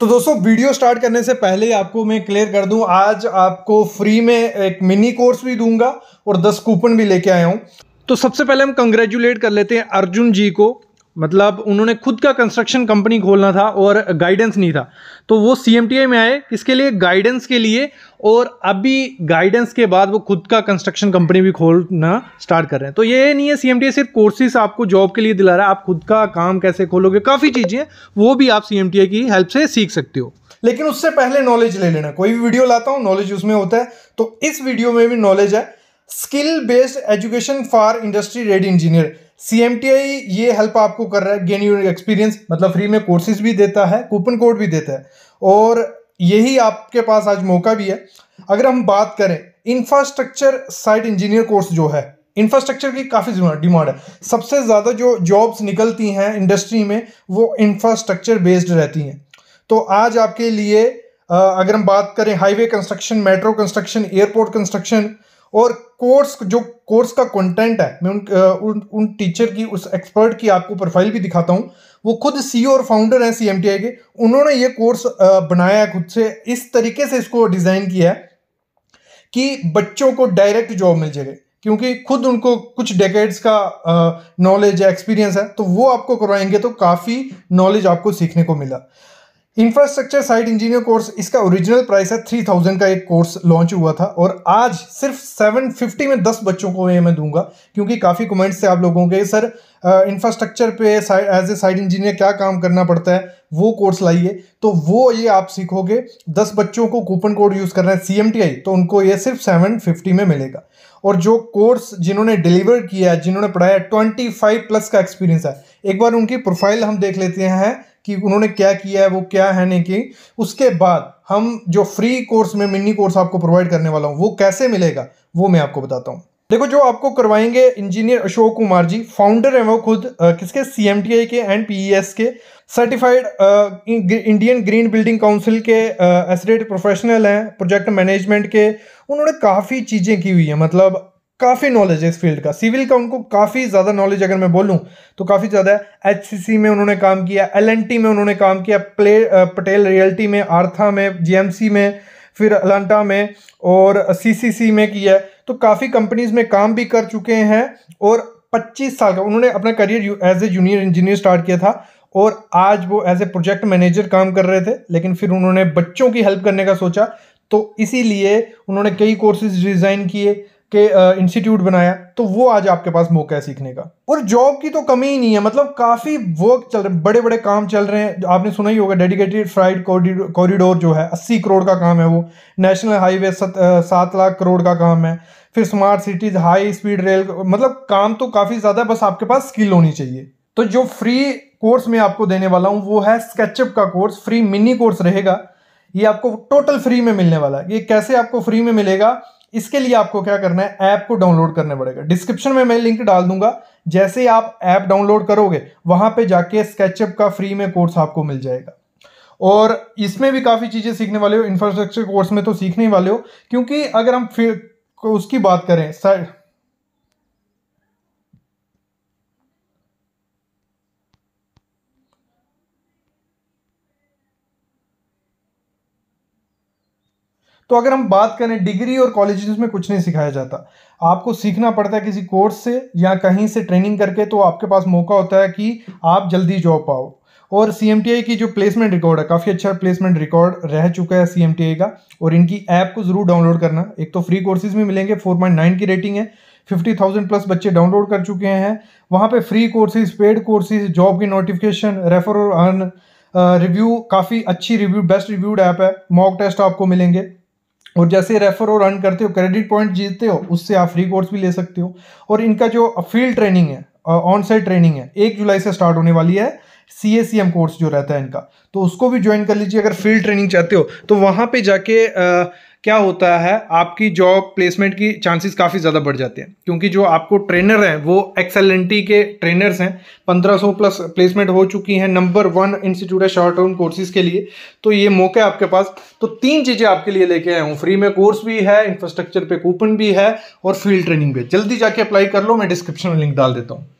तो दोस्तों video start करने से पहले ही आपको मैं क्लियर कर दूं आज आपको फ्री में एक मिनी कोर्स भी दूंगा और दस कूपन भी लेके आया हूं तो सबसे पहले हम कंग्रेचुलेट कर लेते हैं अर्जुन जी को मतलब उन्होंने खुद का कंस्ट्रक्शन कंपनी खोलना था और गाइडेंस नहीं था तो वो सी में आए किसके लिए गाइडेंस के लिए और अभी गाइडेंस के बाद वो खुद का कंस्ट्रक्शन कंपनी भी खोलना स्टार्ट कर रहे हैं तो ये नहीं है सी सिर्फ कोर्सेस आपको जॉब के लिए दिला रहा है आप खुद का काम कैसे खोलोगे काफ़ी चीज़ें वो भी आप सी की हेल्प से सीख सकते हो लेकिन उससे पहले नॉलेज ले लेना कोई भी वीडियो लाता हूँ नॉलेज उसमें होता है तो इस वीडियो में भी नॉलेज है skill based education for industry ready engineer C T I ये हेल्प आपको कर रहा है गेन यूर एक्सपीरियंस मतलब फ्री में कोर्सेज भी देता है कूपन कोड भी देता है और यही आपके पास आज मौका भी है अगर हम बात करें इंफ्रास्ट्रक्चर साइट इंजीनियर कोर्स जो है इंफ्रास्ट्रक्चर की काफ़ी डिमांड है सबसे ज़्यादा जो जॉब्स निकलती हैं इंडस्ट्री में वो इंफ्रास्ट्रक्चर बेस्ड रहती हैं तो आज आपके लिए अगर हम बात करें highway construction metro construction airport construction और कोर्स जो कोर्स का कंटेंट है मैं उन उन, उन टीचर की उस एक्सपर्ट की आपको प्रोफाइल भी दिखाता हूँ वो खुद सी e और फाउंडर हैं सी के उन्होंने ये कोर्स बनाया है खुद से इस तरीके से इसको डिज़ाइन किया है कि बच्चों को डायरेक्ट जॉब मिल जाए क्योंकि खुद उनको कुछ डेकेड्स का नॉलेज है एक्सपीरियंस है तो वो आपको करवाएंगे तो काफ़ी नॉलेज आपको सीखने को मिला इंफ्रास्ट्रक्चर साइट इंजीनियर कोर्स इसका ओरिजिनल प्राइस है थ्री थाउजेंड का एक कोर्स लॉन्च हुआ था और आज सिर्फ सेवन फिफ्टी में दस बच्चों को ये मैं दूंगा क्योंकि काफ़ी कमेंट्स थे आप लोगों के सर इंफ्रास्ट्रक्चर पे एज ए साइड इंजीनियर क्या काम करना पड़ता है वो कोर्स लाइए तो वो ये आप सीखोगे दस बच्चों को कूपन कोड यूज़ करना है सी तो उनको ये सिर्फ सेवन फिफ्टी में मिलेगा और जो कोर्स जिन्होंने डिलीवर किया है जिन्होंने पढ़ाया ट्वेंटी फाइव प्लस का एक्सपीरियंस है एक बार उनकी प्रोफाइल हम देख लेते हैं कि उन्होंने क्या किया है वो क्या है नहीं कि उसके बाद हम जो फ्री कोर्स में मिनी कोर्स आपको प्रोवाइड करने वाला हूँ वो कैसे मिलेगा वो मैं आपको बताता हूँ देखो जो आपको करवाएंगे इंजीनियर अशोक कुमार जी फाउंडर हैं वो खुद आ, किसके आई के एंड एस e के certified Indian green building council के एसडेड प्रोफेशनल e हैं प्रोजेक्ट मैनेजमेंट के उन्होंने काफ़ी चीज़ें की हुई हैं मतलब काफ़ी नॉलेज है इस फील्ड का सिविल का उनको काफ़ी ज़्यादा नॉलेज अगर मैं बोलूँ तो काफ़ी ज़्यादा है एच में उन्होंने काम किया एल में उन्होंने काम किया प्ले पटेल रियल्टी में आर्था में जी में फिर अलांटा में और सी में किया तो काफ़ी कंपनीज में काम भी कर चुके हैं और 25 साल का उन्होंने अपना career as a junior engineer start किया था और आज वो एज ए प्रोजेक्ट मैनेजर काम कर रहे थे लेकिन फिर उन्होंने बच्चों की हेल्प करने का सोचा तो इसीलिए उन्होंने कई कोर्सेज डिज़ाइन किए के इंस्टीट्यूट बनाया तो वो आज आपके पास मौका है सीखने का और जॉब की तो कमी ही नहीं है मतलब काफ़ी वर्क चल रहे बड़े बड़े काम चल रहे हैं आपने सुना ही होगा डेडिकेटेड फ्राइड कॉरिडोर जो है अस्सी करोड़ का काम है वो नेशनल हाईवे सात लाख करोड़ का काम है फिर smart cities high speed rail मतलब काम तो काफ़ी ज़्यादा बस आपके पास स्किल होनी चाहिए तो जो फ्री कोर्स मैं आपको देने वाला हूँ वो है स्केचअप का कोर्स फ्री मिनी कोर्स रहेगा ये आपको टोटल फ्री में मिलने वाला है ये कैसे आपको फ्री में मिलेगा इसके लिए आपको क्या करना है ऐप को डाउनलोड करने पड़ेगा डिस्क्रिप्शन में मैं लिंक डाल दूंगा जैसे ही आप ऐप डाउनलोड करोगे वहां पे जाके स्केचअप का फ्री में कोर्स आपको मिल जाएगा और इसमें भी काफ़ी चीज़ें सीखने वाले हो इंफ्रास्ट्रक्चर कोर्स में तो सीखने ही वाले हो क्योंकि अगर हम फिर उसकी बात करें तो अगर हम बात करें डिग्री और कॉलेज में कुछ नहीं सिखाया जाता आपको सीखना पड़ता है किसी कोर्स से या कहीं से ट्रेनिंग करके तो आपके पास मौका होता है कि आप जल्दी जॉब पाओ और सी की जो प्लेसमेंट रिकॉर्ड है काफ़ी अच्छा प्लेसमेंट रिकॉर्ड रह चुका है सी का और इनकी ऐप को ज़रूर डाउनलोड करना एक तो फ्री कोर्सेज भी मिलेंगे 4.9 की रेटिंग है 50,000 प्लस बच्चे डाउनलोड कर चुके हैं वहाँ पे free courses paid courses job की नोटिफिकेशन रेफर और अर्न रिव्यू काफ़ी अच्छी रिव्यू बेस्ट रिव्यूड ऐप है मॉक टेस्ट आपको मिलेंगे और जैसे रेफर और अर्न करते हो क्रेडिट पॉइंट जीतते हो उससे आप फ्री कोर्स भी ले सकते हो और इनका जो फील्ड ट्रेनिंग है ऑन साइड ट्रेनिंग है एक जुलाई से स्टार्ट होने वाली है सी ए सी एम कोर्स जो रहता है इनका तो उसको भी ज्वाइन कर लीजिए अगर फील्ड ट्रेनिंग चाहते हो तो वहाँ पे जाके आ, क्या होता है आपकी जॉब प्लेसमेंट की चांसेस काफ़ी ज़्यादा बढ़ जाते हैं क्योंकि जो आपको ट्रेनर हैं वो एक्सेलेंटी के ट्रेनर्स हैं 1500 प्लस प्लेसमेंट हो चुकी हैं नंबर वन इंस्टीट्यूट है शॉर्ट टर्म कोर्सेज के लिए तो ये मौका है आपके पास तो तीन चीज़ें आपके लिए लेके आया हूँ फ्री में कोर्स भी है इंफ्रास्ट्रक्चर पर कूपन भी है और फील्ड ट्रेनिंग भी जल्दी जाके अप्लाई कर लो मैं डिस्क्रिप्शन में लिंक डाल देता हूँ